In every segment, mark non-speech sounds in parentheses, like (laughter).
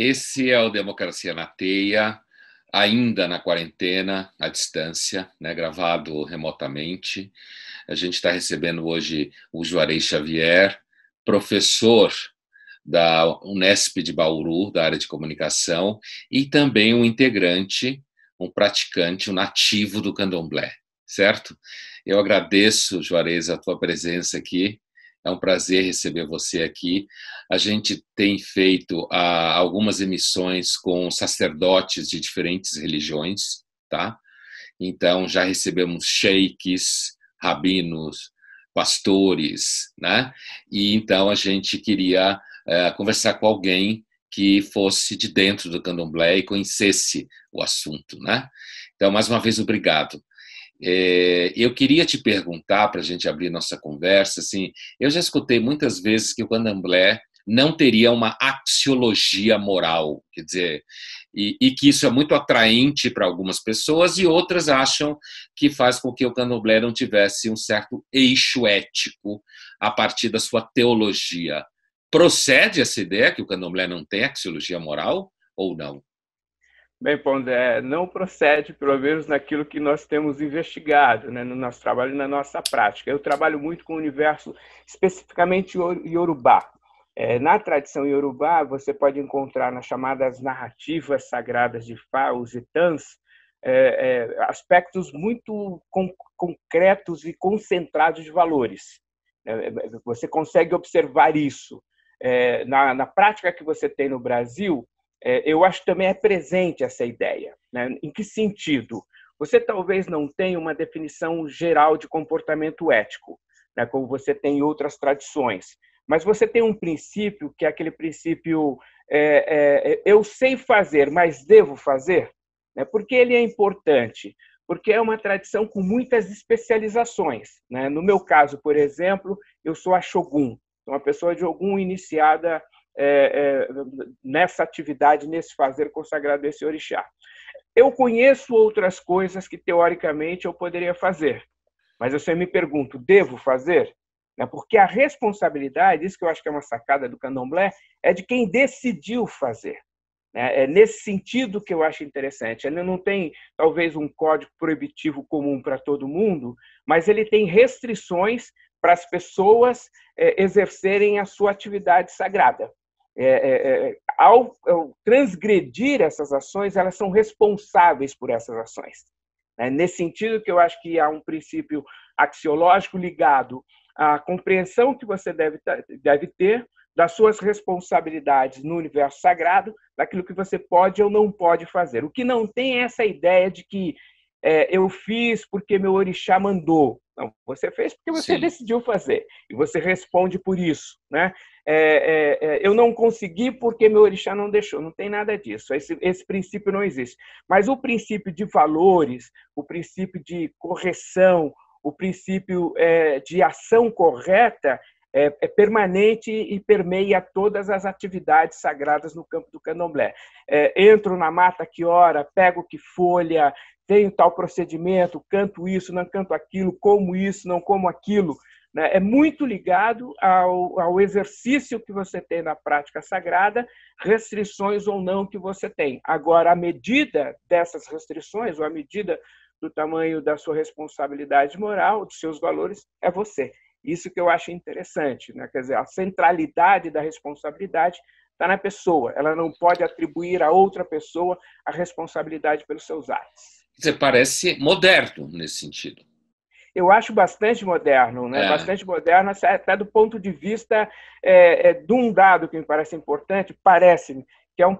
Esse é o Democracia na Teia, ainda na quarentena, à distância, né, gravado remotamente. A gente está recebendo hoje o Juarez Xavier, professor da Unesp de Bauru, da área de comunicação, e também um integrante, um praticante, um nativo do candomblé, certo? Eu agradeço, Juarez, a tua presença aqui é um prazer receber você aqui. A gente tem feito ah, algumas emissões com sacerdotes de diferentes religiões, tá? Então já recebemos sheiks, rabinos, pastores, né? E então a gente queria eh, conversar com alguém que fosse de dentro do candomblé e conhecesse o assunto, né? Então, mais uma vez, obrigado. É, eu queria te perguntar, para a gente abrir nossa conversa, assim, eu já escutei muitas vezes que o candomblé não teria uma axiologia moral, quer dizer, e, e que isso é muito atraente para algumas pessoas e outras acham que faz com que o candomblé não tivesse um certo eixo ético a partir da sua teologia. Procede essa ideia que o candomblé não tem axiologia moral ou não? Bem, Pondé, não procede, pelo menos naquilo que nós temos investigado né, no nosso trabalho e na nossa prática. Eu trabalho muito com o universo, especificamente iorubá. É, na tradição iorubá, você pode encontrar nas chamadas narrativas sagradas de Fá, os itãs, é, é, aspectos muito con concretos e concentrados de valores. É, é, você consegue observar isso. É, na, na prática que você tem no Brasil, é, eu acho que também é presente essa ideia. Né? Em que sentido? Você talvez não tenha uma definição geral de comportamento ético, né? como você tem em outras tradições, mas você tem um princípio que é aquele princípio é, é, é eu sei fazer, mas devo fazer, né? porque ele é importante, porque é uma tradição com muitas especializações. Né? No meu caso, por exemplo, eu sou a Shogun, uma pessoa de Ogum iniciada é, é, nessa atividade, nesse fazer consagrado esse orixá. Eu conheço outras coisas que, teoricamente, eu poderia fazer, mas eu sempre me pergunto, devo fazer? Né, porque a responsabilidade, isso que eu acho que é uma sacada do candomblé, é de quem decidiu fazer. Né? É nesse sentido que eu acho interessante. Ele não tem, talvez, um código proibitivo comum para todo mundo, mas ele tem restrições para as pessoas é, exercerem a sua atividade sagrada. É, é, é, ao, ao, é, transgredir essas ações, elas são responsáveis por essas ações. É nesse sentido que eu acho que há um princípio axiológico ligado à compreensão que você deve, deve ter das suas responsabilidades no universo sagrado, daquilo que você pode ou não pode fazer. O que não tem é essa ideia de que é, eu fiz porque meu orixá mandou. Não, você fez porque você Sim. decidiu fazer e você responde por isso, né? É, é, é, eu não consegui porque meu orixá não deixou. Não tem nada disso. Esse, esse princípio não existe. Mas o princípio de valores, o princípio de correção, o princípio é, de ação correta é, é, permanente e permeia todas as atividades sagradas no campo do candomblé. É, entro na mata que hora, pego que folha, tenho tal procedimento, canto isso, não canto aquilo, como isso, não como aquilo. Né? É muito ligado ao, ao exercício que você tem na prática sagrada, restrições ou não que você tem. Agora, a medida dessas restrições, ou a medida do tamanho da sua responsabilidade moral, dos seus valores, é você. Isso que eu acho interessante, né? quer dizer, a centralidade da responsabilidade está na pessoa. Ela não pode atribuir a outra pessoa a responsabilidade pelos seus atos. Você parece moderno nesse sentido. Eu acho bastante moderno, né? É. Bastante moderno, até do ponto de vista é, é, de um dado que me parece importante, parece que é um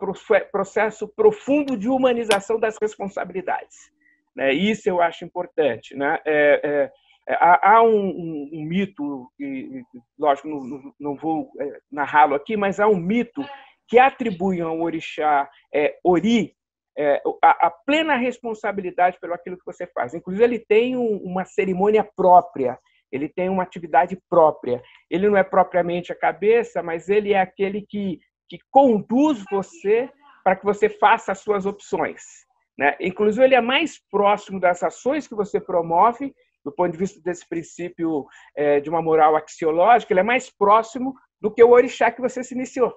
processo profundo de humanização das responsabilidades. Né? Isso eu acho importante. Né? É, é, é há um, um, um, mito, e, lógico, não, não vou é, narrá-lo aqui, mas há um mito que atribui ao orixá é, Ori é, a, a, plena responsabilidade pelo aquilo que você faz. Inclusive, ele tem um, uma cerimônia própria, ele tem uma atividade própria. Ele não é propriamente a cabeça, mas ele é aquele que, que conduz você para que você faça as suas opções. Né? Inclusive, ele é mais próximo das ações que você promove, do ponto de vista desse princípio é, de uma moral axiológica, ele é mais próximo do que o orixá que você se iniciou.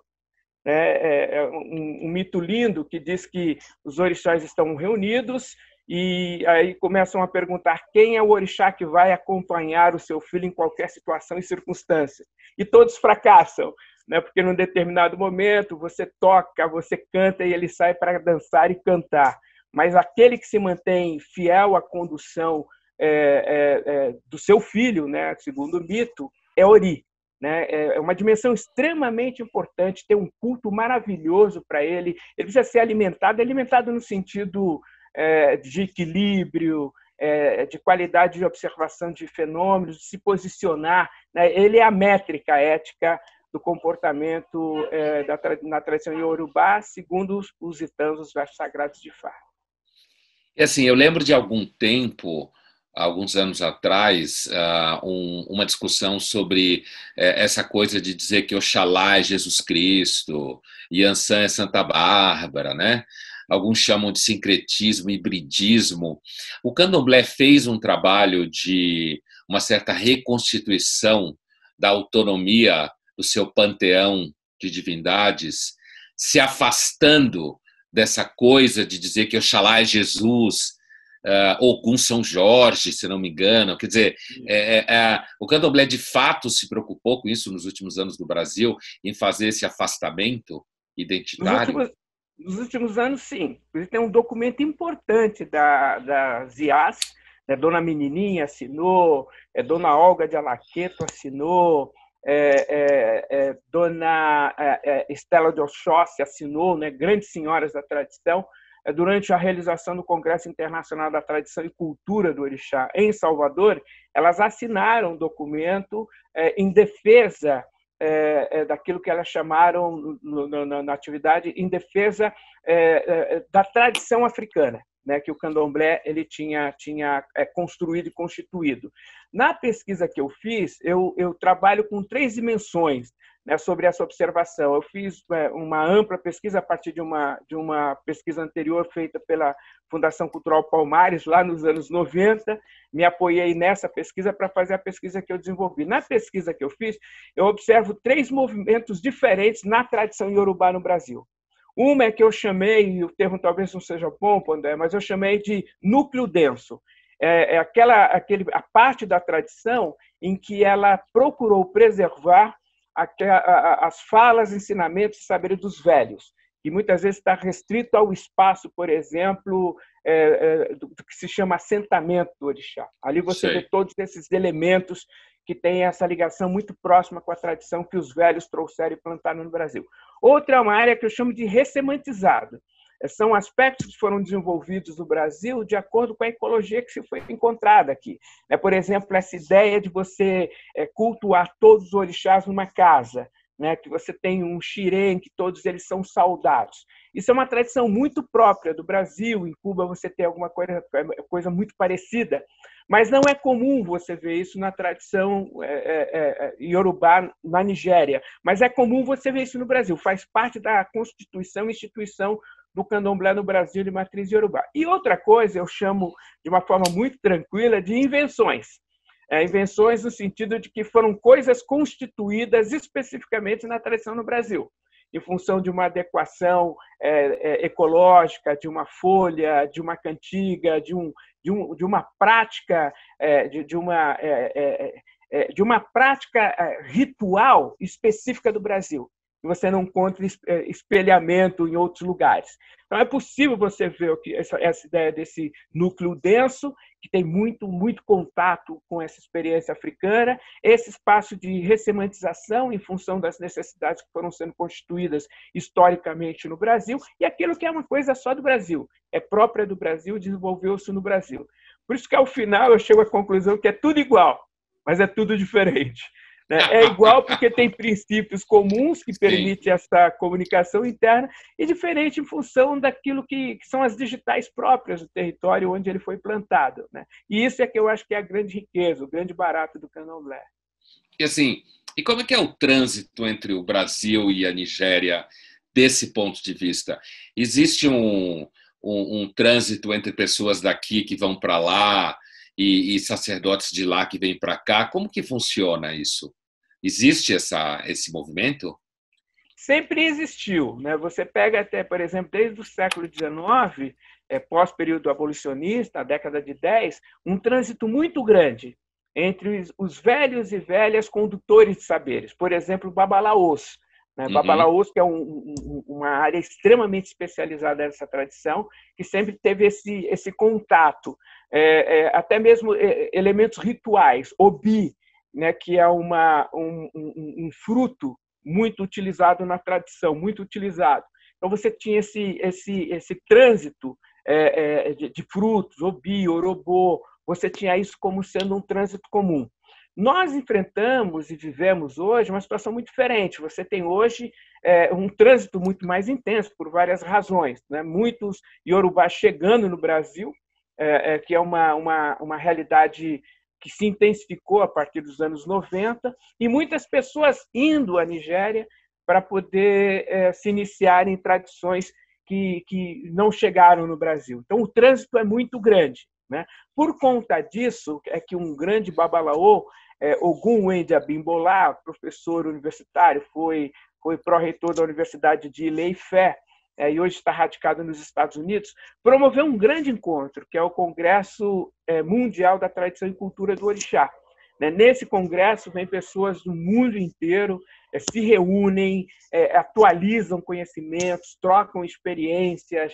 Né, é, é um, um mito lindo que diz que os orixás estão reunidos e aí começam a perguntar quem é o orixá que vai acompanhar o seu filho em qualquer situação e circunstância. E todos fracassam, né? porque num determinado momento você toca, você canta e ele sai para dançar e cantar. Mas aquele que se mantém fiel à condução é, é, é, do seu filho, né? segundo o mito, é Ori. Né? É, é uma dimensão extremamente importante, ter um culto maravilhoso para ele. Ele precisa ser alimentado, alimentado no sentido é, de equilíbrio, é, de qualidade de observação de fenômenos, de se posicionar. Né? Ele é a métrica ética do comportamento é, da, na tradição iorubá, segundo os, os itãs, os versos sagrados de Fá. É assim, eu lembro de algum tempo alguns anos atrás uh, um, uma discussão sobre eh, essa coisa de dizer que Oxalá é Jesus Cristo, Yansan é Santa Bárbara, né? Alguns chamam de sincretismo, hibridismo. O candomblé fez um trabalho de uma certa reconstituição da autonomia do seu panteão de divindades, se afastando dessa coisa de dizer que Oxalá é Jesus, uh, ah, ou com São Jorge, se não me engano. Quer dizer, é, é, é, o candomblé de fato se preocupou com isso nos últimos anos do Brasil, em fazer esse afastamento identitário? Nos últimos, nos últimos anos, sim. Tem um documento importante da, da ZIAS, né? Dona Menininha assinou, é, Dona Olga de Alaqueto assinou, é, é, é, Dona é, é, Estela de Oxóssi assinou, né, grandes senhoras da tradição, é, durante a realização do Congresso Internacional da Tradição e Cultura do Orixá em Salvador, elas assinaram um documento é, em defesa é, daquilo que elas chamaram na, atividade em defesa da tradição africana. Né, que o candomblé ele tinha, tinha é, construído e constituído. Na pesquisa que eu fiz, eu, eu trabalho com três dimensões né, sobre essa observação. Eu fiz é, uma ampla pesquisa a partir de uma, de uma pesquisa anterior feita pela Fundação Cultural Palmares, lá nos anos 90. Me apoiei nessa pesquisa para fazer a pesquisa que eu desenvolvi. Na pesquisa que eu fiz, eu observo três movimentos diferentes na tradição iorubá no Brasil. Uma é que eu chamei, o termo talvez não seja bom, André, mas eu chamei de núcleo denso. É, é aquela, aquele, a parte da tradição em que ela procurou preservar as falas, ensinamentos e saberes dos velhos, que muitas vezes está restrito ao espaço, por exemplo, é, é, do, que se chama assentamento do orixá. Ali você Sei. vê todos esses elementos que têm essa ligação muito próxima com a tradição que os velhos trouxeram e plantaram no Brasil. Outra é uma área que eu chamo de ressemantizado, é, são aspectos que foram desenvolvidos no Brasil de acordo com a ecologia que se foi encontrada aqui. Né? Por exemplo, essa ideia de você é, cultuar todos os orixás numa casa, né? que você tem um xirém, que todos eles são saudados. Isso é uma tradição muito própria do Brasil. Em Cuba você tem alguma coisa, é, coisa muito parecida, mas não é comum você ver isso na tradição é, é, iorubá na Nigéria. Mas é comum você ver isso no Brasil. Faz parte da constituição e instituição do candomblé no Brasil de matriz iorubá. E outra coisa, eu chamo de uma forma muito tranquila de invenções. É, invenções no sentido de que foram coisas constituídas especificamente na tradição no Brasil, em função de uma adequação é, é, ecológica, de uma folha, de uma cantiga, de, um, de, um, de uma prática, é, de, de, uma. É, é, de uma prática ritual específica do Brasil que você não encontra eh, espelhamento em outros lugares. Então, é possível você ver essa, essa ideia desse núcleo denso, que tem muito, muito contato com essa experiência africana, esse espaço de ressemantização em função das necessidades que foram sendo constituídas historicamente no Brasil, e aquilo que é uma coisa só do Brasil, é própria do Brasil, desenvolveu-se no Brasil. Por isso que, ao final, eu chego à conclusão que é tudo igual, mas é tudo diferente. Né? É igual porque tem princípios comuns que permitem essa comunicação interna e diferente em função daquilo que, que, são as digitais próprias do território onde ele foi plantado. Né? E isso é que eu acho que é a grande riqueza, o grande barato do candomblé. E assim, e como é que é o trânsito entre o Brasil e a Nigéria desse ponto de vista? Existe um, um, um trânsito entre pessoas daqui que vão para lá e, e, sacerdotes de lá que vêm para cá? Como que funciona isso? Existe essa, esse movimento? Sempre existiu. Né? Você pega até, por exemplo, desde o século XIX, é, pós-período abolicionista, a década de 10, um trânsito muito grande entre os velhos e velhas condutores de saberes. Por exemplo, Babalaos. Né? Uhum. Babalaos, que é um, um, uma área extremamente especializada nessa tradição, que sempre teve esse, esse contato, é, é, até mesmo é, elementos rituais, obi, né, que é uma, um, um, um fruto muito utilizado na tradição, muito utilizado. Então você tinha esse, esse, esse trânsito é, é, de, de, frutos, obi, orobô, você tinha isso como sendo um trânsito comum. Nós enfrentamos e vivemos hoje uma situação muito diferente. Você tem hoje é, um trânsito muito mais intenso por várias razões. Né? Muitos iorubás chegando no Brasil, é, é, que é uma, uma, uma realidade que se intensificou a partir dos anos 90, e muitas pessoas indo à Nigéria para poder é, se iniciar em tradições que, que não chegaram no Brasil. Então, o trânsito é muito grande. Né? Por conta disso, é que um grande babalaô, é, Ogun Wendy Abimbolá, professor universitário, foi, foi pró-reitor da Universidade de Ileifé, é, e hoje está radicado nos Estados Unidos, promoveu um grande encontro, que é o Congresso é, Mundial da Tradição e Cultura do Orixá. Né? Nesse congresso, vem pessoas do mundo inteiro, é, se reúnem, atualizam conhecimentos, trocam experiências,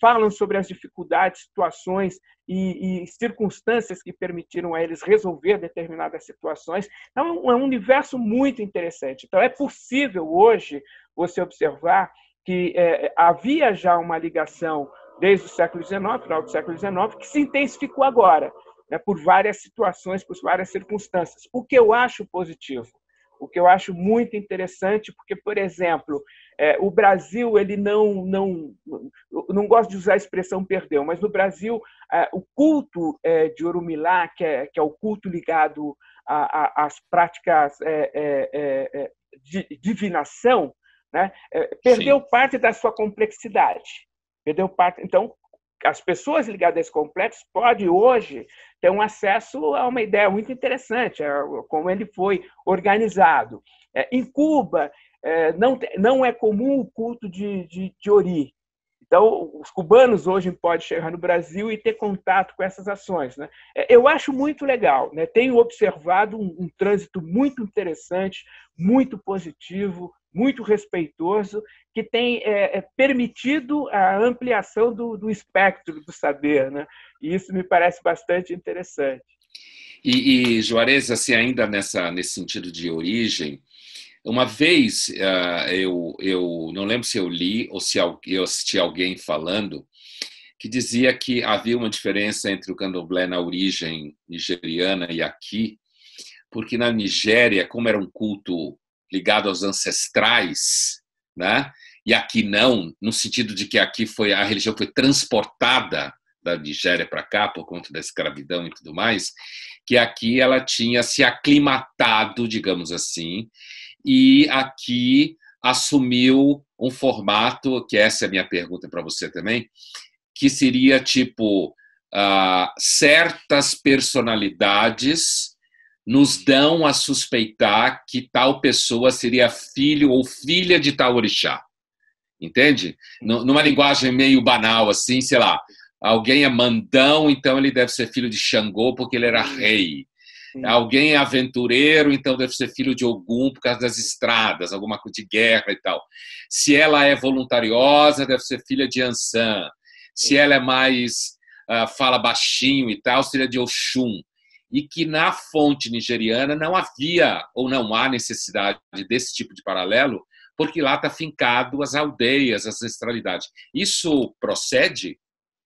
falam sobre as dificuldades, situações e, circunstâncias que permitiram a eles resolver determinadas situações. Então, é um universo muito interessante. Então, é possível hoje você observar que é, havia já uma ligação desde o século XIX, final do século XIX, que se intensificou agora, né, por várias situações, por várias circunstâncias. O que eu acho positivo, o que eu acho muito interessante, porque, por exemplo, é, o Brasil, ele não, não, não gosto de usar a expressão perdeu, mas no Brasil, é, o culto é, de Orumilá, que é, que é o culto ligado às práticas é, é, é, de divinação, né? É, perdeu Sim. parte da sua complexidade. Perdeu parte. Então, as pessoas ligadas a esse complexo podem hoje ter um acesso a uma ideia muito interessante, como ele foi organizado. É, em Cuba, é, não, não é comum o culto de, de, de Ori. Então, os cubanos hoje podem chegar no Brasil e ter contato com essas ações. Né? É, eu acho muito legal, né? tenho observado um, um trânsito muito interessante, muito positivo, muito respeitoso, que tem é, é, permitido a ampliação do, do, espectro do saber. Né? E isso me parece bastante interessante. E, e Juarez, assim, ainda nessa, nesse sentido de origem, uma vez uh, eu, eu não lembro se eu li ou se eu assisti alguém falando que dizia que havia uma diferença entre o candomblé na origem nigeriana e aqui, porque na Nigéria, como era um culto ligado aos ancestrais, né? e aqui não, no sentido de que aqui foi a religião foi transportada da Nigéria para cá por conta da escravidão e tudo mais, que aqui ela tinha se aclimatado, digamos assim, e aqui assumiu um formato, que essa é a minha pergunta para você também, que seria tipo uh, certas personalidades nos dão a suspeitar que tal pessoa seria filho ou filha de tal orixá. Entende? Numa linguagem meio banal, assim, sei lá, alguém é mandão, então ele deve ser filho de Xangô porque ele era rei. Sim. Alguém é aventureiro, então deve ser filho de algum por causa das estradas, alguma coisa de guerra e tal. Se ela é voluntariosa, deve ser filha de Ansan. Se ela é mais uh, fala baixinho e tal, seria de Oxum. E que na fonte nigeriana não havia ou não há necessidade desse tipo de paralelo, porque lá está fincado as aldeias, as ancestralidades. Isso procede?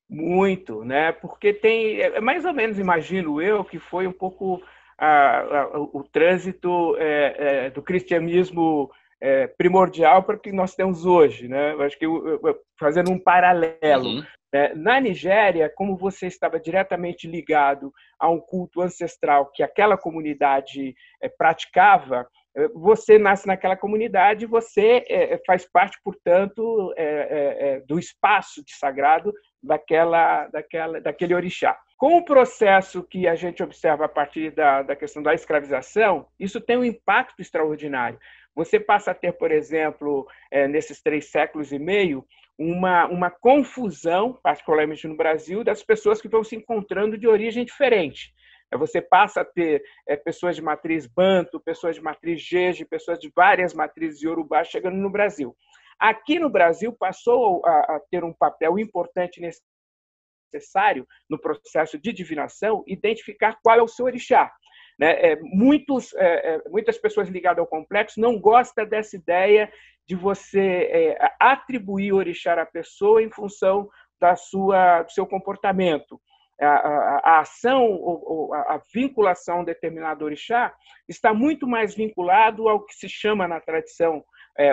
Muito, né? Porque tem, é, é mais ou menos, imagino eu, que foi um pouco a, a, o trânsito é, é, do cristianismo é, primordial para o que nós temos hoje, né? Eu acho que eu, eu, fazendo um paralelo. Uhum. Né? Na Nigéria, como você estava diretamente ligado a um culto ancestral que aquela comunidade é, praticava, é, você nasce naquela comunidade, você é, é faz parte, portanto, é, do espaço de sagrado daquela, daquela, daquele orixá. Com o processo que a gente observa a partir da, da questão da escravização, isso tem um impacto extraordinário. Você passa a ter, por exemplo, é, nesses três séculos e meio, uma, uma confusão, particularmente no Brasil, das pessoas que vão se encontrando de origem diferente. Você passa a ter é, pessoas de matriz banto, pessoas de matriz jeje, pessoas de várias matrizes de Urubá chegando no Brasil. Aqui no Brasil passou a, a ter um papel importante nesse necessário, no processo de divinação, identificar qual é o seu orixá. Né? É, muitos, é, é, muitas pessoas ligadas ao complexo não gostam dessa ideia de você atribuir orixá à pessoa em função da sua, do seu comportamento. A, a, a ação ou, a, a vinculação a determinado orixá está muito mais vinculado ao que se chama na tradição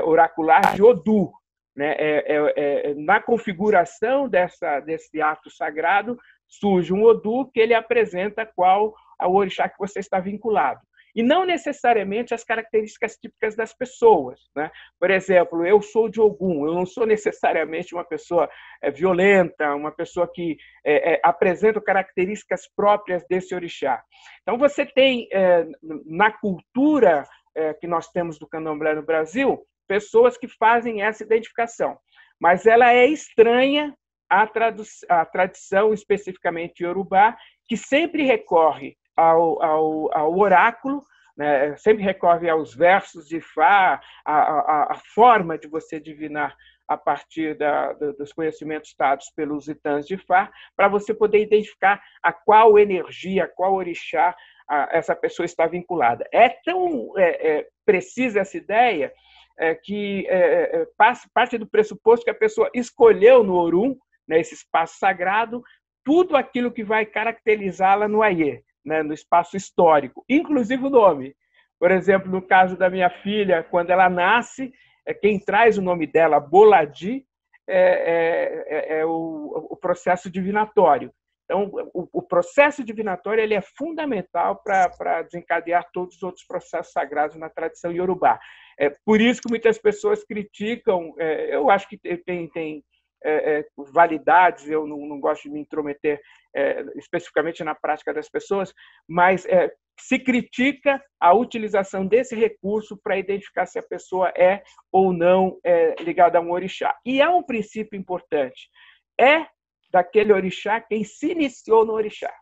oracular de Odu, né? É, é, é, é, na configuração dessa, desse ato sagrado, surge um Odu que ele apresenta qual ao orixá que você está vinculado. E não necessariamente as características típicas das pessoas. Né? Por exemplo, eu sou de Ogum, eu não sou necessariamente uma pessoa é, violenta, uma pessoa que é, apresenta características próprias desse orixá. Então, você tem na cultura que nós temos do candomblé no Brasil, pessoas que fazem essa identificação, mas ela é estranha à, à tradição, especificamente iorubá, que sempre recorre ao, ao, ao oráculo, né? sempre recorre aos versos de Fá, a, a, a forma de você adivinhar a partir da, dos conhecimentos dados pelos itãs de Fá, para você poder identificar a qual energia, a qual orixá essa pessoa está vinculada. É tão é, é, precisa essa ideia é, que é, é, é parte do pressuposto que a pessoa escolheu no Orum, né, esse espaço sagrado, tudo aquilo que vai caracterizá-la no Aie, né, no espaço histórico, inclusive o nome. Por exemplo, no caso da minha filha, quando ela nasce, é quem traz o nome dela, Boladi, é, é, é, é o, o, processo divinatório. Então, o, o processo divinatório ele é fundamental para desencadear todos os outros processos sagrados na tradição iorubá. É por isso que muitas pessoas criticam, é, eu acho que tem, tem é, é, validades, eu não, não, gosto de me intrometer é, especificamente na prática das pessoas, mas é, se critica a utilização desse recurso para identificar se a pessoa é ou não é, ligada a um orixá. E é um princípio importante. É daquele orixá, quem se iniciou no orixá.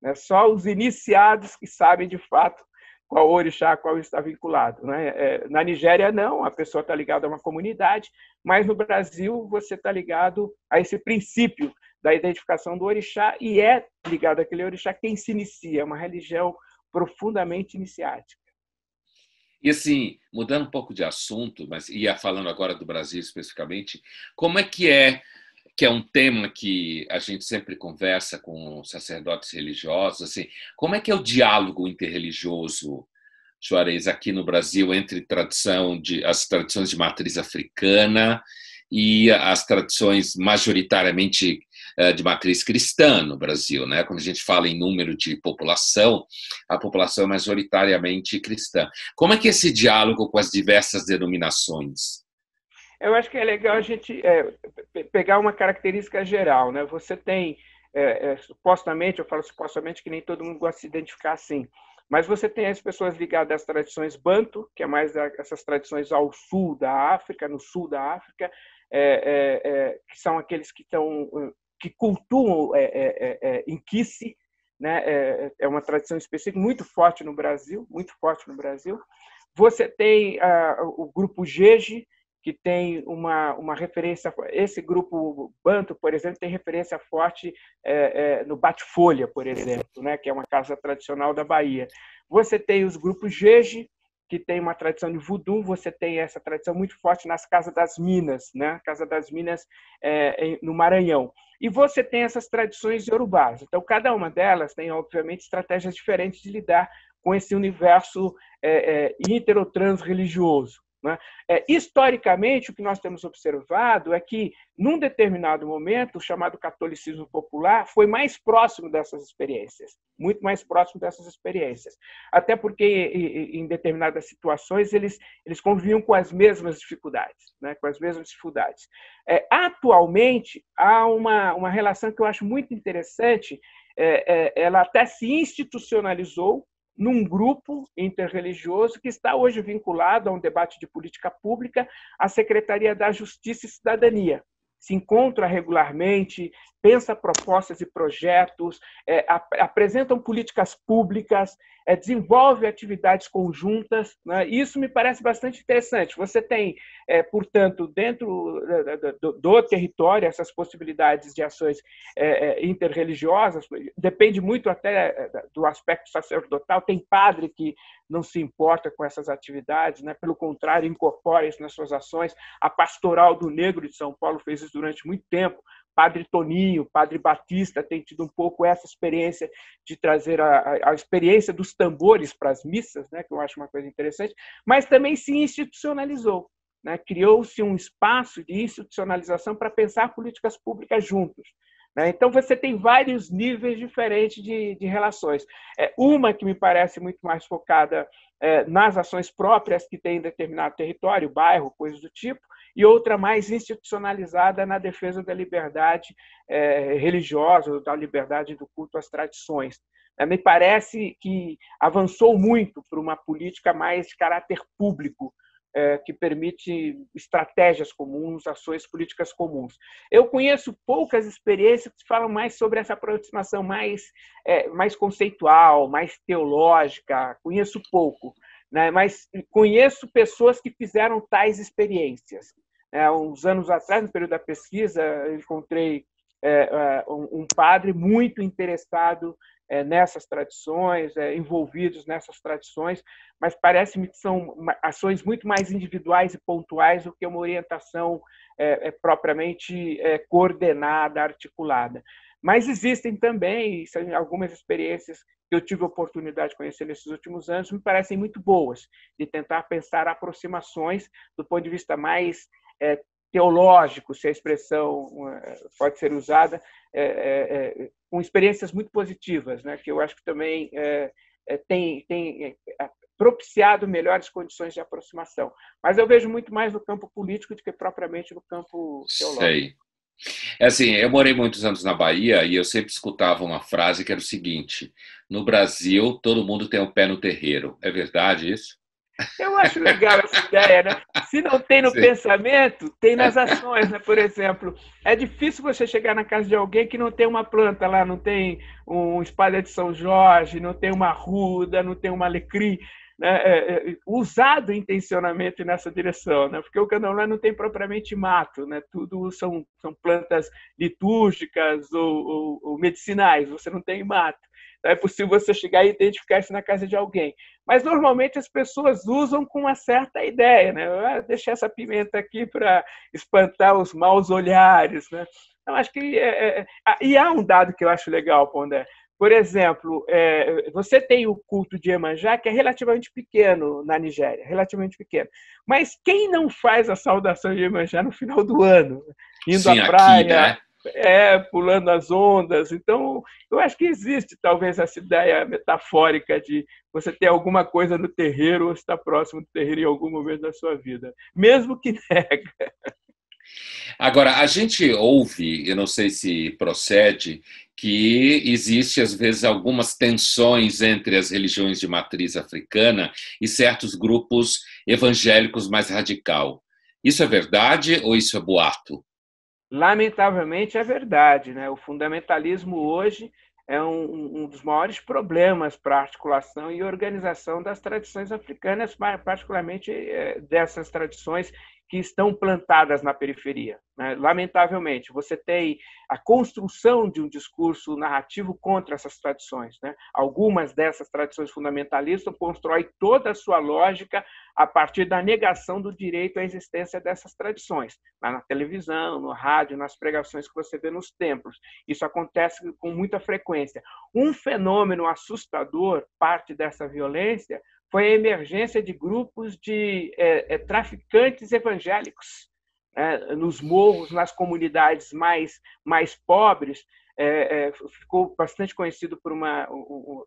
Né? Só os iniciados que sabem de fato qual orixá, qual está vinculado. Né? É, na Nigéria, não, a pessoa está ligada a uma comunidade, mas no Brasil você está ligado a esse princípio da identificação do orixá e é ligado àquele orixá quem se inicia, é uma religião profundamente iniciática. E assim, mudando um pouco de assunto, mas ia falando agora do Brasil especificamente, como é que é que é um tema que a gente sempre conversa com sacerdotes religiosos, assim, como é que é o diálogo interreligioso, Juarez, aqui no Brasil, entre tradição de, as tradições de matriz africana e as tradições majoritariamente eh, de matriz cristã no Brasil, né? Quando a gente fala em número de população, a população é majoritariamente cristã. Como é que é esse diálogo com as diversas denominações? Eu acho que é legal a gente é, pegar uma característica geral. Né? Você tem, é, é, supostamente, eu falo supostamente que nem todo mundo gosta de se identificar assim, mas você tem as pessoas ligadas às tradições Banto, que é mais essas tradições ao sul da África, no sul da África, é, é, é, que são aqueles que, estão que cultuam é, Inquice, né? é uma tradição específica muito forte no Brasil, muito forte no Brasil. Você tem uh, o grupo Jeje, que tem uma, uma referência, esse grupo Banto, por exemplo, tem referência forte é, é, no Bate-Folha, por exemplo, né, que é uma casa tradicional da Bahia. Você tem os grupos Jeje, que tem uma tradição de voodoo, você tem essa tradição muito forte nas Casas das Minas, né? Casa das Minas é, no Maranhão. E você tem essas tradições urubás. Então, cada uma delas tem, obviamente, estratégias diferentes de lidar com esse universo é, é, inter ou religioso. Né? É, historicamente, o que nós temos observado é que, num determinado momento, o chamado catolicismo popular foi mais próximo dessas experiências, muito mais próximo dessas experiências. Até porque, em determinadas situações, eles, eles conviviam com as mesmas dificuldades. Né? Com as mesmas dificuldades. É, atualmente, há uma, uma relação que eu acho muito interessante, é, é, ela até se institucionalizou num grupo interreligioso que está hoje vinculado a um debate de política pública, a Secretaria da Justiça e Cidadania. Se encontra regularmente, pensa propostas e projetos, é, apresentam políticas públicas, é, desenvolve atividades conjuntas. Né? Isso me parece bastante interessante. Você tem, é, portanto, dentro é, é, do, do, território, essas possibilidades de ações é, interreligiosas, depende muito até do aspecto sacerdotal. Tem padre que não se importa com essas atividades, né? pelo contrário, incorpora isso nas suas ações. A Pastoral do Negro de São Paulo fez isso durante muito tempo Padre Toninho, Padre Batista tem tido um pouco essa experiência de trazer a, a experiência dos tambores para as missas, né, que eu acho uma coisa interessante, mas também se institucionalizou. Né? Criou-se um espaço de institucionalização para pensar políticas públicas juntos. Né? Então, você tem vários níveis diferentes de, de relações. É, uma que me parece muito mais focada é, nas ações próprias que tem em determinado território, bairro, coisas do tipo, e outra mais institucionalizada na defesa da liberdade é, religiosa, da liberdade do culto às tradições. É, me parece que avançou muito para uma política mais de caráter público, é, que permite estratégias comuns, ações políticas comuns. Eu conheço poucas experiências que falam mais sobre essa aproximação mais, é, mais conceitual, mais teológica, conheço pouco, né? mas conheço pessoas que fizeram tais experiências. É, uns anos atrás, no período da pesquisa, eu encontrei é, é um padre muito interessado é, nessas tradições, é, envolvidos nessas tradições, mas parece-me que são ações muito mais individuais e pontuais do que uma orientação é, é propriamente é, coordenada, articulada. Mas existem também algumas experiências que eu tive a oportunidade de conhecer nesses últimos anos, me parecem muito boas, de tentar pensar aproximações do ponto de vista mais é, teológico, se a expressão eh, pode ser usada, é, é, com experiências muito positivas, né, que eu acho que também é, tem, tem propiciado melhores condições de aproximação. Mas eu vejo muito mais no campo político do que propriamente no campo teológico. Sei. É assim, eu morei muitos anos na Bahia e eu sempre escutava uma frase que era o seguinte: no Brasil, todo mundo tem o um pé no terreiro. É verdade isso? Eu acho legal essa ideia, né? Se não tem no Sim. pensamento, tem nas ações, né? Por exemplo, é difícil você chegar na casa de alguém que não tem uma planta lá, não tem um espada de São Jorge, não tem uma ruda, não tem uma alecrim. Né? É, é, usado intencionalmente nessa direção, né? porque o candomblé não tem propriamente mato, né? tudo são, são plantas litúrgicas ou, ou, ou medicinais, você não tem mato. Então é possível você chegar e identificar isso na casa de alguém. Mas normalmente as pessoas usam com uma certa ideia, né? Ah, deixar essa pimenta aqui para espantar os maus olhares, né? Então acho que é, é... Ah, e há um dado que eu acho legal, Pondé. Por exemplo, é, você tem o culto de Iemanjá, que é relativamente pequeno na Nigéria, relativamente pequeno. Mas quem não faz a saudação de Iemanjá no final do ano? Indo Sim, à praia, aqui, né? é, pulando as ondas. Então, eu acho que existe talvez essa ideia metafórica de você ter alguma coisa no terreiro ou estar próximo do terreiro em algum momento da sua vida, mesmo que (laughs) nega. Agora, a gente ouve, eu não sei se procede, que existe às vezes algumas tensões entre as religiões de matriz africana e certos grupos evangélicos mais radical. Isso é verdade ou isso é boato? Lamentavelmente é verdade, né? O fundamentalismo hoje é um, um dos maiores problemas para a articulação e organização das tradições africanas, particularmente eh, dessas tradições que estão plantadas na periferia. Né? Lamentavelmente, você tem a construção de um discurso narrativo contra essas tradições. Né? Algumas dessas tradições fundamentalistas constroem toda a sua lógica a partir da negação do direito à existência dessas tradições, na televisão, no rádio, nas pregações que você vê nos templos. Isso acontece com muita frequência. Um fenômeno assustador, parte dessa violência, foi a emergência de grupos de é, é traficantes evangélicos é, nos morros, nas comunidades mais, mais pobres, é, é, ficou bastante conhecido por uma,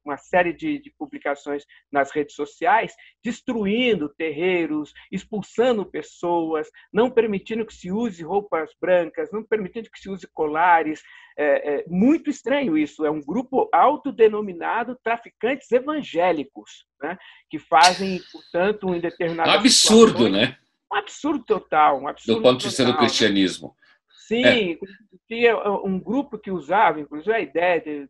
uma série de, de, publicações nas redes sociais, destruindo terreiros, expulsando pessoas, não permitindo que se use roupas brancas, não permitindo que se use colares. É, é muito estranho isso. É um grupo autodenominado traficantes evangélicos, né, que fazem, portanto, é um determinado. Absurdo, situação, né? Um absurdo total. Um absurdo do ponto total. de vista do né? cristianismo. Sim, é. um grupo que usava, inclusive, a ideia, de,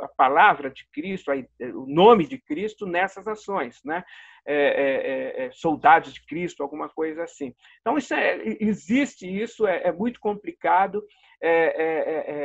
a palavra de Cristo, o nome de Cristo nessas ações, né? É é, é, é, soldados de Cristo, alguma coisa assim. Então, isso é, existe isso, é, muito complicado. É é,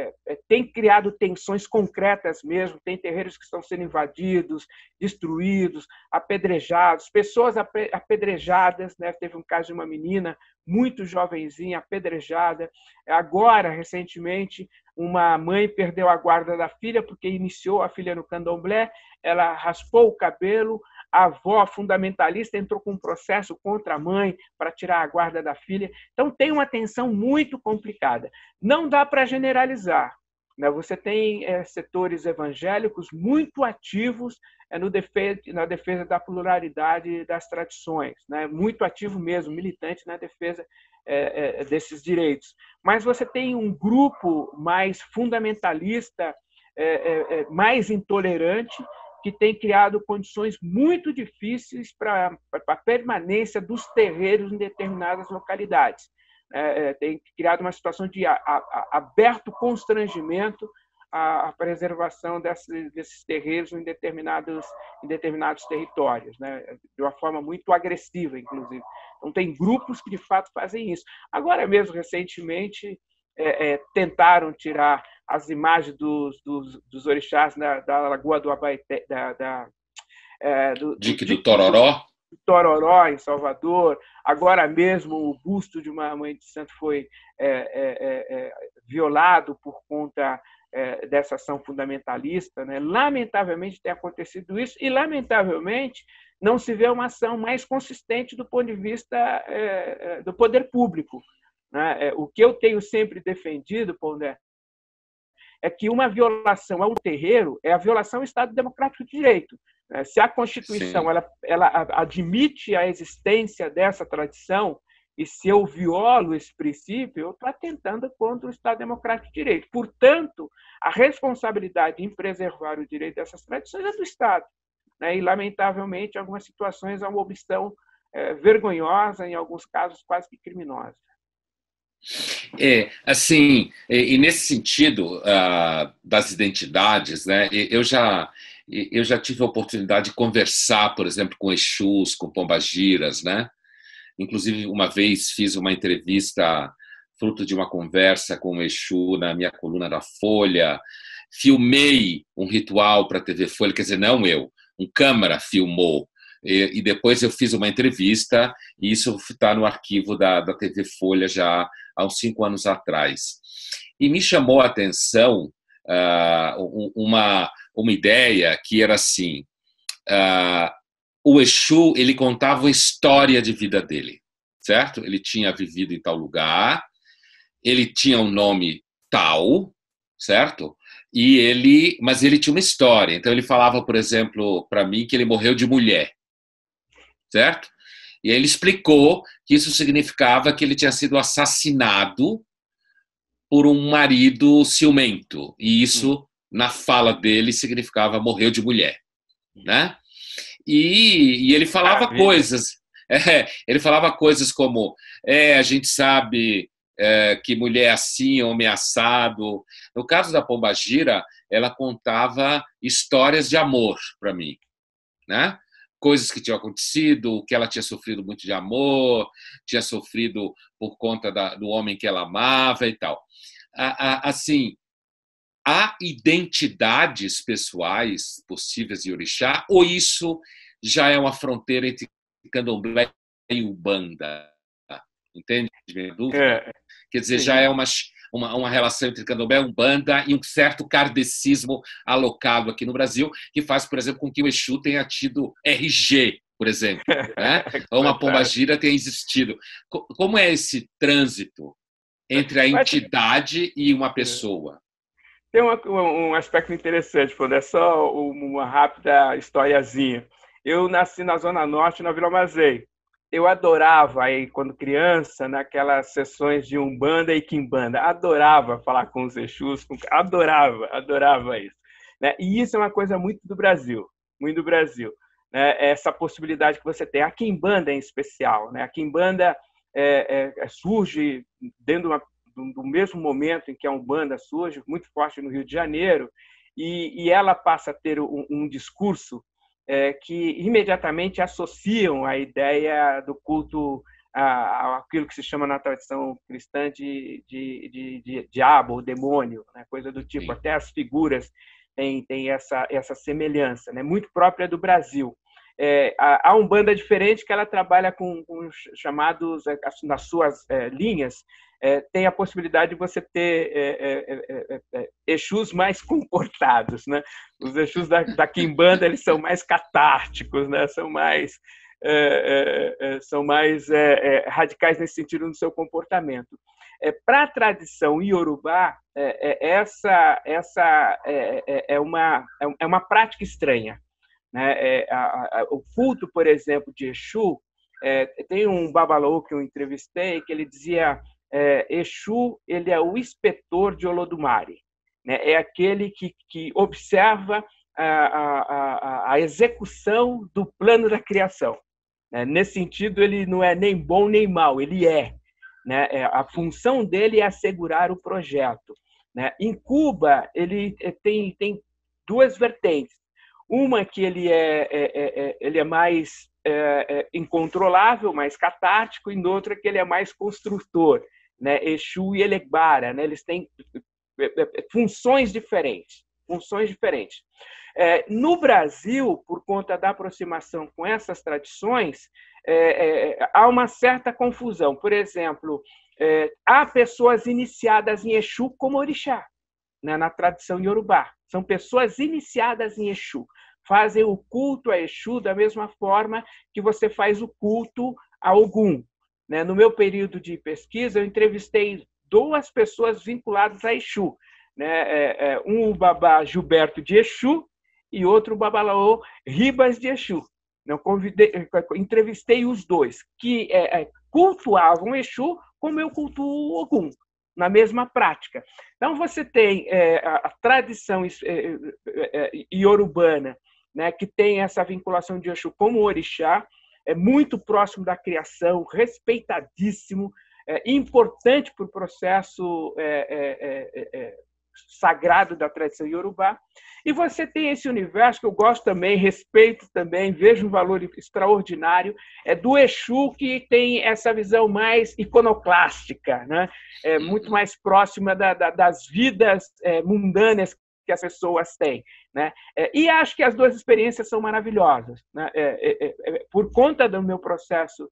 é, é, é, tem criado tensões concretas mesmo, tem terreiros que estão sendo invadidos, destruídos, apedrejados, pessoas apedrejadas, né? teve um caso de uma menina muito jovenzinha, apedrejada, agora, recentemente, uma mãe perdeu a guarda da filha porque iniciou a filha no candomblé, ela raspou o cabelo, a avó fundamentalista entrou com um processo contra a mãe para tirar a guarda da filha. Então, tem uma tensão muito complicada. Não dá para generalizar. Né? Você tem é, setores evangélicos muito ativos é, no defesa, na defesa da pluralidade das tradições, né? muito ativo mesmo, militante na defesa é, desses direitos. Mas você tem um grupo mais fundamentalista, mais intolerante, que tem criado condições muito difíceis para a permanência dos terreiros em determinadas localidades. É, é, tem criado uma situação de a, a, aberto constrangimento à, preservação desses, desses terreiros em determinados, em determinados territórios, né? de uma forma muito agressiva, inclusive. Então, tem grupos que, de fato, fazem isso. Agora mesmo, recentemente, é, é, tentaram tirar as imagens dos, dos, dos orixás na, né, da Lagoa do Abaeté, da, da, é, do, Dique do, do Tororó. Do Tororó, em Salvador. Agora mesmo, o busto de uma mãe de santo foi é, é, é, é violado por conta é, dessa ação fundamentalista. Né? Lamentavelmente tem acontecido isso e, lamentavelmente, não se vê uma ação mais consistente do ponto de vista do poder público. Né? O que eu tenho sempre defendido, Pondé, é que uma violação ao terreiro é a violação ao Estado Democrático de Direito. Né? Se a Constituição ela, ela admite a existência dessa tradição, e se eu violo esse princípio, eu estou atentando contra o Estado Democrático de Direito. Portanto, a responsabilidade em preservar o direito dessas tradições é do Estado. Né? E, lamentavelmente, algumas situações há uma obstão é, eh, vergonhosa, em alguns casos quase que criminosa. É, assim, e, nesse sentido uh, das identidades, né, eu já, eu já tive a oportunidade de conversar, por exemplo, com Exus, com Pombagiras, né? Inclusive, uma vez fiz uma entrevista fruto de uma conversa com o Exu na minha coluna da Folha, filmei um ritual para a TV Folha, quer dizer, não eu, um câmara filmou, e, depois eu fiz uma entrevista, e isso está no arquivo da, da TV Folha já há uns cinco anos atrás. E me chamou a atenção uh, uma, uma ideia que era assim: uh, o Exu ele contava a história de vida dele, certo? Ele tinha vivido em tal lugar, ele tinha um nome tal, certo? E ele, mas ele tinha uma história. Então ele falava, por exemplo, para mim que ele morreu de mulher, certo? E ele explicou que isso significava que ele tinha sido assassinado por um marido ciumento. E isso, na fala dele, significava morreu de mulher. Né? E, e ele falava ah, coisas. (laughs) É, ele falava coisas como: é, a gente sabe é, que mulher assim, homem assado. No caso da Pomba Gira, ela contava histórias de amor para mim. Né? coisas que tinham acontecido, que ela tinha sofrido muito de amor, tinha sofrido por conta da, do homem que ela amava e tal. assim, há identidades pessoais possíveis de orixá ou isso já é uma fronteira entre candomblé e umbanda? Entende? É. Quer dizer, já é uma uma, uma relação entre candomblé, umbanda e um certo kardecismo alocado aqui no Brasil, que faz, por exemplo, com que o Exu tenha tido RG, por exemplo, (laughs) né? É ou uma pombagira tenha existido. Como é esse trânsito entre a entidade e uma é. pessoa? Tem uma, um aspecto interessante, quando é só uma rápida historiazinha. Eu nasci na Zona Norte, na Vila Mazei eu adorava aí quando criança, naquelas sessões de Umbanda e Quimbanda, adorava falar com os Exus, com... adorava, adorava isso. Né? E isso é uma coisa muito do Brasil, muito do Brasil. Né? Essa possibilidade que você tem. A Quimbanda em especial, né? a Quimbanda é, é, é surge dentro uma, do mesmo momento em que a Umbanda surge, muito forte no Rio de Janeiro, e, e ela passa a ter um, um discurso é, que imediatamente associam a ideia do culto a, a aquilo que se chama na tradição cristã de, de, de, de diabo, demônio, né? coisa do tipo. Sim. Até as figuras têm, têm essa, essa semelhança, né? muito própria do Brasil. É, a, a Umbanda é diferente que ela trabalha com, com os chamados, é, nas suas é, linhas, é, tem a possibilidade de você ter é, é, é, é Exus mais (laughs) comportados. Né? Os Exus da, da Kimbanda eles são mais catárticos, né? são mais, são mais radicais nesse sentido no seu comportamento. É, Para a tradição iorubá, essa, essa é, uma, é uma prática estranha. Né? É, a, a, o culto, por exemplo, de Exu, é, tem um babalô que eu entrevistei que ele dizia é, Exu ele é o inspetor de Olodumare, né? é aquele que, que observa a, a, a execução do plano da criação. Né? Nesse sentido, ele não é nem bom nem mal, ele é. Né? É, a função dele é assegurar o projeto. Né? Em Cuba, ele é, tem, tem duas vertentes. Uma que ele é, é, é, é ele é mais é, é incontrolável, mais catártico, e outra é que ele é mais construtor. Né? Exu e Elegbara, né? eles têm funções diferentes. Funções diferentes. no Brasil, por conta da aproximação com essas tradições, há uma certa confusão. Por exemplo, há pessoas iniciadas em Exu como orixá, né? na tradição iorubá. São pessoas iniciadas em Exu. Fazem o culto a Exu da mesma forma que você faz o culto a Ogum. Né? No meu período de pesquisa, eu entrevistei duas pessoas vinculadas a Exu. Né? É, é, um o babá Gilberto de Exu e outro o babalaô Ribas de Exu. Eu convidei, entrevistei os dois, que é, é cultuavam Exu como eu cultuo Ogum na mesma prática. Então, você tem é, a, tradição é, é, é, iorubana, né, que tem essa vinculação de Exu como orixá, é muito próximo da criação, respeitadíssimo, é importante para o processo é, é, sagrado da tradição iorubá. E você tem esse universo que eu gosto também, respeito também, vejo um valor extraordinário, é do Exu que tem essa visão mais iconoclástica, né? é, muito mais próxima da, da, das vidas é, mundanas que as pessoas têm. Né? É, e acho que as duas experiências são maravilhosas. Né? É, é, é, por conta do meu processo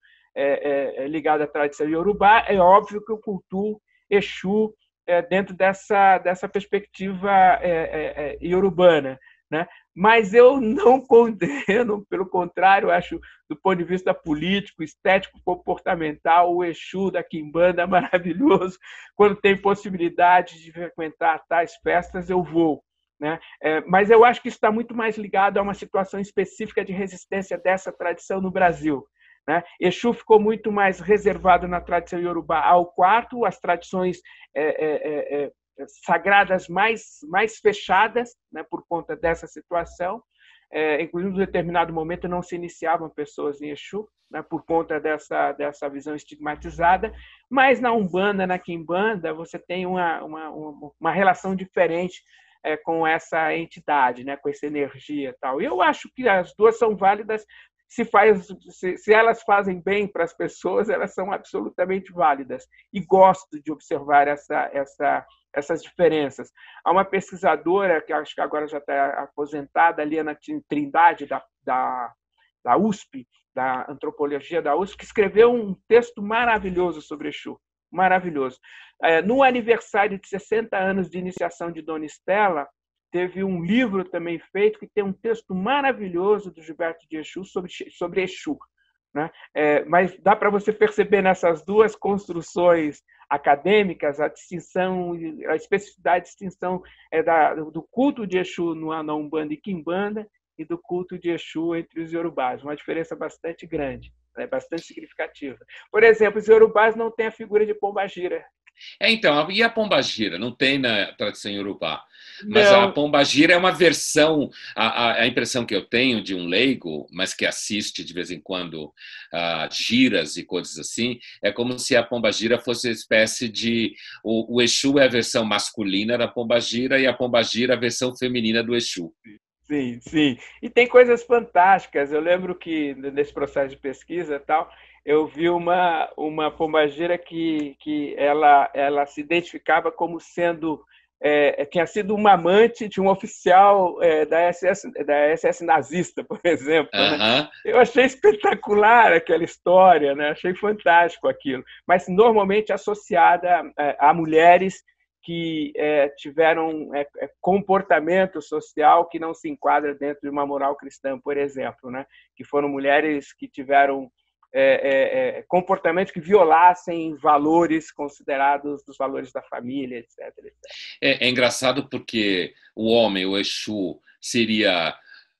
ligado à tradição iorubá, é óbvio que eu cultuo Exu é, dentro dessa, dessa perspectiva é, é, é, iorubana. Né? Mas eu não condeno, (laughs) pelo contrário, acho, do ponto de vista político, estético, comportamental, o Exu da Quimbanda é maravilhoso. Quando tem possibilidade de frequentar tais festas, eu vou. Né? É, mas eu acho que isso está muito mais ligado a uma situação específica de resistência dessa tradição no Brasil. Né? Exu ficou muito mais reservado na tradição iorubá ao quarto, as tradições é, é, é, é sagradas mais, mais fechadas né, por conta dessa situação. É, inclusive, em determinado momento não se iniciavam pessoas em Exu, né, por conta dessa, dessa visão estigmatizada. Mas na Umbanda, na Quimbanda, você tem uma, uma, uma relação diferente é, com essa entidade, né, com essa energia tal. E eu acho que as duas são válidas se, faz, se, se elas fazem bem para as pessoas, elas são absolutamente válidas. E gosto de observar essa, essa, essas diferenças. Há uma pesquisadora, que acho que agora já está aposentada, ali na Trindade, da, da, da USP, da Antropologia da USP, que escreveu um texto maravilhoso sobre Exu. Maravilhoso. É, no aniversário de 60 anos de iniciação de Dona Estela, Teve um livro também feito que tem um texto maravilhoso do Gilberto de Exu sobre, sobre Exu. Né? É, mas dá para você perceber nessas duas construções acadêmicas a distinção, a especificidade, a distinção é da, do culto de Exu no na Umbanda e Quimbanda e do culto de Exu entre os Yorubás. Uma diferença bastante grande, né? bastante significativa. Por exemplo, os Yorubás não têm a figura de Pombagira, é, então, e a Gira Não tem na tradição iorubá. Mas não. a Gira é uma versão, a, a, impressão que eu tenho de um leigo, mas que assiste de vez em quando a giras e coisas assim, é como se a Pomba Gira fosse uma espécie de. O, o Exu é a versão masculina da Pomba Gira e a Pomba é a versão feminina do Exu. Sim, sim. E tem coisas fantásticas. Eu lembro que nesse processo de pesquisa tal, eu vi uma, uma pombageira que, que ela, ela se identificava como sendo. É, tinha sido uma amante de um oficial é, da, SS, da SS nazista, por exemplo. Uh -huh. né? Eu achei espetacular aquela história, né? achei fantástico aquilo. Mas normalmente associada a, é, a mulheres que é, tiveram é, é, comportamento social que não se enquadra dentro de uma moral cristã, por exemplo, né? que foram mulheres que tiveram é, é, é, comportamentos que violassem valores considerados dos valores da família, etc. etc. É, é engraçado porque o homem, o Exu, seria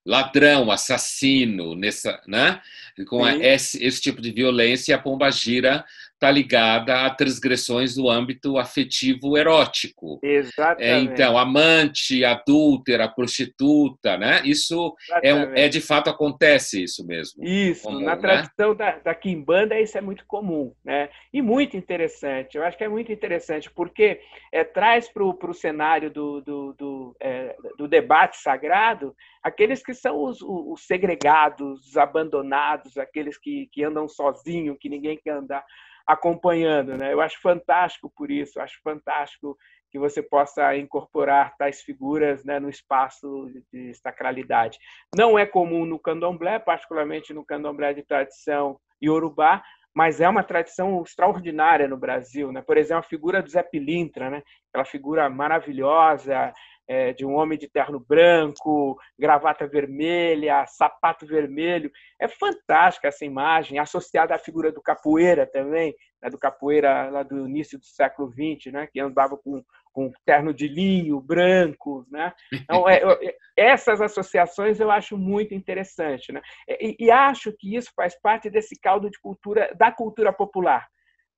ladrão, assassino, nessa, né? com a, esse, esse, tipo de violência, a pomba gira está ligada a transgressões no âmbito afetivo erótico. É, Exatamente. então, amante, adúltera, prostituta, né? Isso é, é, de fato acontece isso mesmo. Isso, comum, na né? tradição da, da Kimbanda isso é muito comum, né? E muito interessante. Eu acho que é muito interessante, porque é, traz para o cenário do, do, do, é, do, debate sagrado aqueles que são os, os segregados, os abandonados, aqueles que, que andam sozinho, que ninguém quer andar acompanhando. Né? Eu acho fantástico por isso, acho fantástico que você possa incorporar tais figuras né, no espaço de sacralidade. Não é comum no candomblé, particularmente no candomblé de tradição iorubá, mas é uma tradição extraordinária no Brasil. Né? Por exemplo, a figura do Zé Pilintra, né? aquela figura maravilhosa, é, de um homem de terno branco, gravata vermelha, sapato vermelho. É fantástica essa imagem, associada à figura do capoeira também, né, do capoeira lá do início do século XX, né, que andava com, com terno de linho branco. Né? Então, é, é, essas associações eu acho muito interessante. Né? E, e acho que isso faz parte desse caldo de cultura, da cultura popular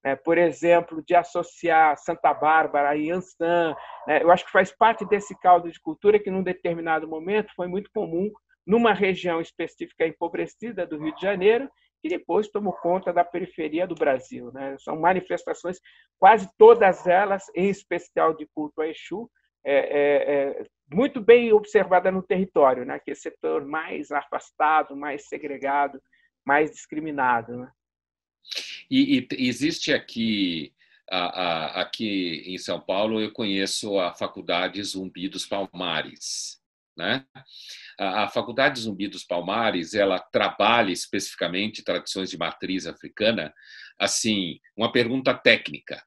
é, por exemplo, de associar Santa Bárbara e Ansan. Né? Eu acho que faz parte desse caldo de cultura que, num determinado momento, foi muito comum numa região específica empobrecida do Rio de Janeiro, que depois tomou conta da periferia do Brasil. Né? São manifestações, quase todas elas, em especial de culto a Exu, é, é, é muito bem observada no território, né? que é setor mais afastado, mais segregado, mais discriminado. Né? E, e existe aqui, a, a, aqui em São Paulo, eu conheço a Faculdade Zumbi dos Palmares. Né? A, a Faculdade Zumbi dos Palmares ela trabalha especificamente tradições de matriz africana. Assim, uma pergunta técnica.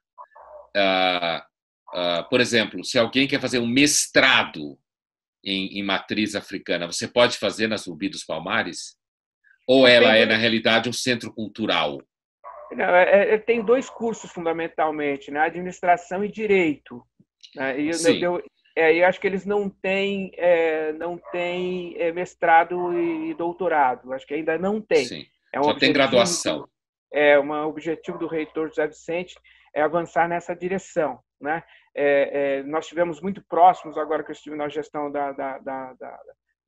Ah, ah, por exemplo, se alguém quer fazer um mestrado em, em, matriz africana, você pode fazer na Zumbi dos Palmares? Ou ela é, na realidade, um centro cultural? Não, é, é, é, tem dois cursos fundamentalmente, né? Administração e direito. Né? E eu, eu, é, eu acho que eles não têm, é, não têm é, mestrado e doutorado. Acho que ainda não tem. Sim. É um Só tem graduação. É um objetivo do reitor José Vicente é avançar nessa direção, né? nós tivemos muito próximos agora que eu estive na gestão da, da, da, da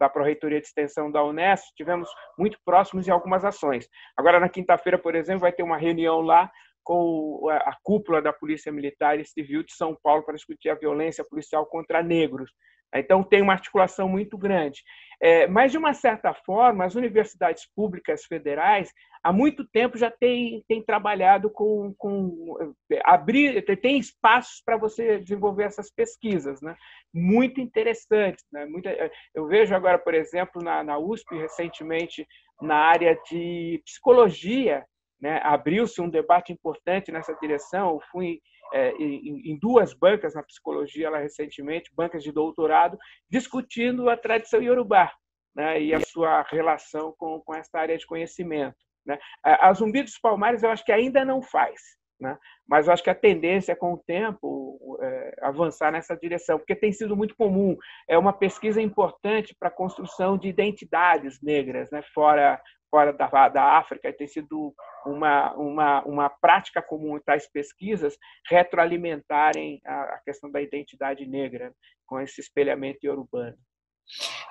da Proreitoria de Extensão da Unesco, tivemos muito próximos em algumas ações. Agora, na quinta-feira, por exemplo, vai ter uma reunião lá com a cúpula da Polícia Militar e Civil de São Paulo para discutir a violência policial contra negros. Então, tem uma articulação muito grande. É, mas, de uma certa forma, as universidades públicas federais há muito tempo já têm, tem trabalhado com, com é, abrir, tem espaços para você desenvolver essas pesquisas, né? muito interessantes. Né? Muito, é, eu vejo agora, por exemplo, na, na USP, recentemente, na área de psicologia, né? Abriu-se um debate importante nessa direção. Eu fui é, em, em, duas bancas na psicologia lá recentemente, bancas de doutorado, discutindo a tradição iorubá né? e a sua relação com, com essa área de conhecimento. Né? A, Zumbi dos Palmares eu acho que ainda não faz, né? Mas acho que a tendência é com o tempo é avançar nessa direção, porque tem sido muito comum. É uma pesquisa importante para a construção de identidades negras, né? fora fora da, da África e tem sido uma, uma, uma prática comum em tais pesquisas retroalimentarem a, a questão da identidade negra com esse espelhamento urbano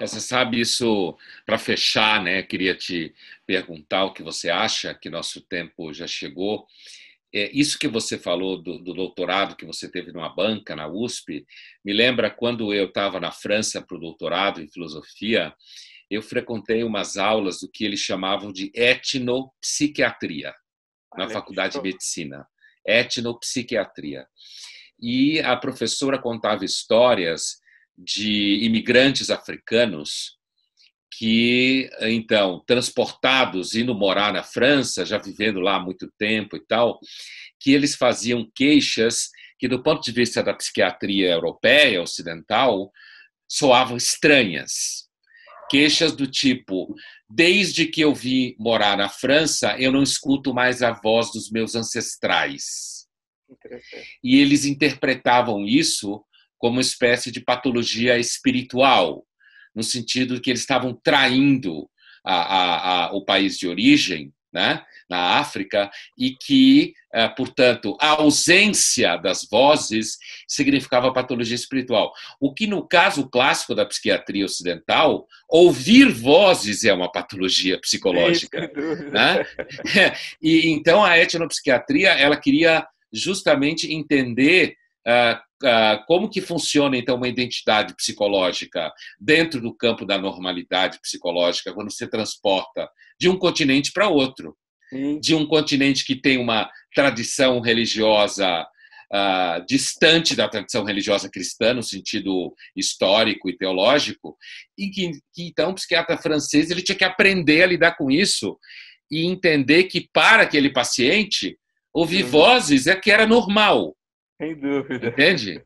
É, você sabe isso para fechar, né? Queria te perguntar o que você acha que nosso tempo já chegou. É, isso que você falou do, do, doutorado que você teve numa banca na USP me lembra quando eu estava na França para o doutorado em filosofia eu frequentei umas aulas do que eles chamavam de etnopsiquiatria ah, na é, Faculdade de Medicina. Etnopsiquiatria. E a professora contava histórias de imigrantes africanos que, então, transportados, indo morar na França, já vivendo lá há muito tempo e tal, que eles faziam queixas que, do ponto de vista da psiquiatria europeia, ocidental, soavam estranhas queixas do tipo: desde que eu vim morar na França, eu não escuto mais a voz dos meus ancestrais. E eles interpretavam isso como uma espécie de patologia espiritual, no sentido de que eles estavam traindo a, a, a, o país de origem né, na África, e que, eh, portanto, a ausência das vozes significava patologia espiritual. O que, no caso clássico da psiquiatria ocidental, ouvir vozes é uma patologia psicológica. Né? (laughs) E então a etnopsiquiatria ela queria justamente entender ah, ah, como que funciona então uma identidade psicológica dentro do campo da normalidade psicológica quando se transporta de um continente para outro, de um continente que tem uma tradição religiosa uh, distante da tradição religiosa cristã no sentido histórico e teológico e que, que então o psiquiatra francês ele tinha que aprender a lidar com isso e entender que para aquele paciente ouvir uhum. vozes é que era normal sem dúvida. Entende?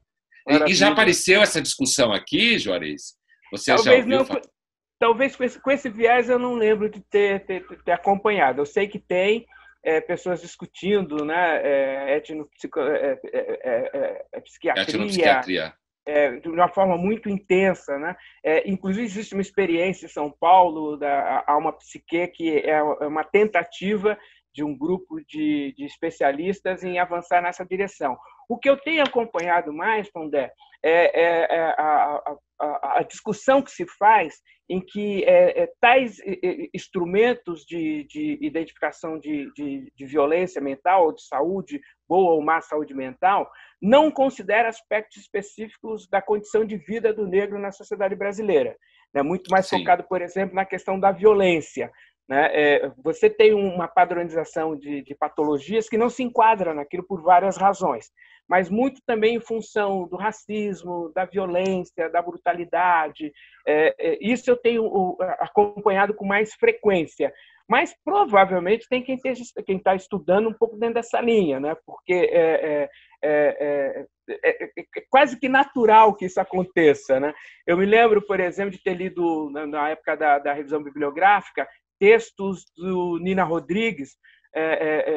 E já apareceu essa discussão aqui, Juarez? Você Talvez já ouviu não, Talvez com esse, com esse viés eu não lembro de ter, ter, ter acompanhado. Eu sei que tem é, pessoas discutindo né, é, é é, é, é, é, psiquiatria, etnopsiquiatria. de uma forma muito intensa. Né? inclusive, existe uma experiência em São Paulo, da, Alma psique que é uma tentativa de um grupo de, de especialistas em avançar nessa direção. O que eu tenho acompanhado mais, Pondé, é, é, é a, a, a, discussão que se faz em que é, é, tais instrumentos de, de identificação de, de, de, violência mental ou de saúde, boa ou má saúde mental, não considera aspectos específicos da condição de vida do negro na sociedade brasileira. Né? Muito mais Sim. focado, por exemplo, na questão da violência, né? é, você tem uma padronização de, patologias que não se enquadra naquilo por várias razões mas muito também em função do racismo, da violência, da brutalidade. isso eu tenho acompanhado com mais frequência. Mas provavelmente tem quem está estudando um pouco dentro dessa linha, né? porque é, é, é, é, quase que natural que isso aconteça. Né? Eu me lembro, por exemplo, de ter lido, na época da, da revisão bibliográfica, textos do Nina Rodrigues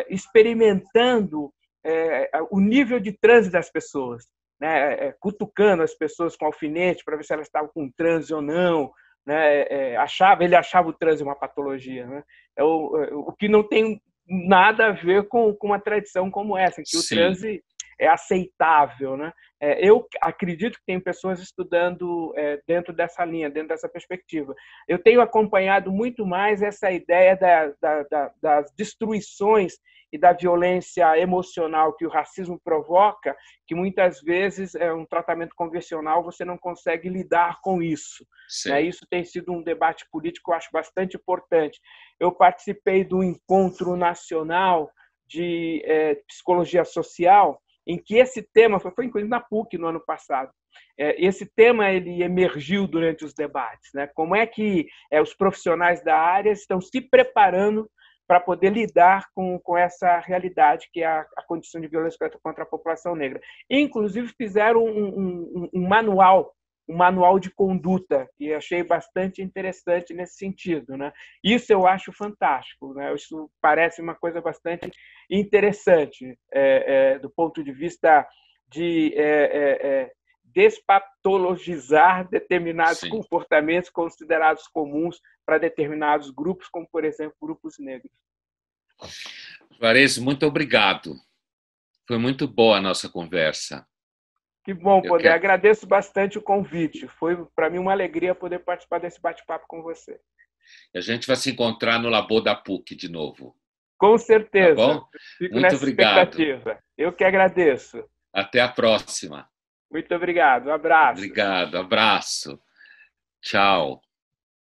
experimentando é, é, o nível de transe das pessoas, né? É, é, cutucando as pessoas com alfinete para ver se elas estavam com transe ou não, né? É, achava, ele achava o transe uma patologia, né? É o, o que não tem nada a ver com, com uma tradição como essa, que Sim. o transe é aceitável, né? É, eu acredito que tem pessoas estudando é, dentro dessa linha, dentro dessa perspectiva. Eu tenho acompanhado muito mais essa ideia da, da, da, das destruições e da violência emocional que o racismo provoca, que muitas vezes é um tratamento convencional você não consegue lidar com isso. Né? Isso tem sido um debate político eu acho bastante importante. Eu participei do encontro nacional de é, psicologia social em que esse tema foi, foi incluído na PUC no ano passado. É, esse tema ele emergiu durante os debates, né? Como é que é, os profissionais da área estão se preparando para poder lidar com, com essa realidade que é a, a, condição de violência contra a população negra. Inclusive fizeram um, um, um manual um manual de conduta e achei bastante interessante nesse sentido, né? Isso eu acho fantástico, né? Isso parece uma coisa bastante interessante é, é, do ponto de vista de é, é, é despatologizar determinados Sim. comportamentos considerados comuns para determinados grupos, como por exemplo grupos negros. Clarice, muito obrigado. Foi muito boa a nossa conversa. Que bom poder. Quero... Agradeço bastante o convite. Foi para mim uma alegria poder participar desse bate-papo com você. A gente vai se encontrar no Labor da PUC de novo. Com certeza. Tá bom? Fico Muito obrigado. Eu que agradeço. Até a próxima. Muito obrigado. Um abraço. Obrigado. Abraço. Tchau.